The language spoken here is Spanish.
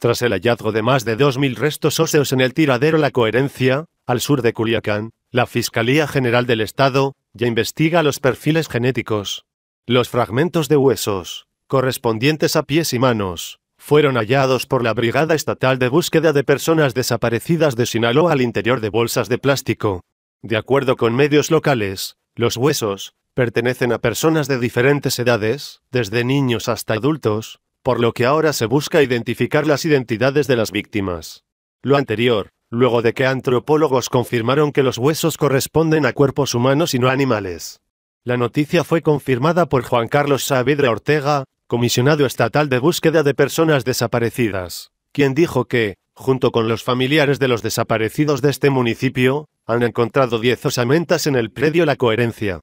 Tras el hallazgo de más de 2.000 restos óseos en el tiradero La Coherencia, al sur de Culiacán, la Fiscalía General del Estado ya investiga los perfiles genéticos. Los fragmentos de huesos, correspondientes a pies y manos, fueron hallados por la Brigada Estatal de Búsqueda de Personas Desaparecidas de Sinaloa al interior de bolsas de plástico. De acuerdo con medios locales, los huesos pertenecen a personas de diferentes edades, desde niños hasta adultos, por lo que ahora se busca identificar las identidades de las víctimas. Lo anterior, luego de que antropólogos confirmaron que los huesos corresponden a cuerpos humanos y no animales. La noticia fue confirmada por Juan Carlos Saavedra Ortega, comisionado estatal de búsqueda de personas desaparecidas, quien dijo que, junto con los familiares de los desaparecidos de este municipio, han encontrado 10 osamentas en el predio La Coherencia.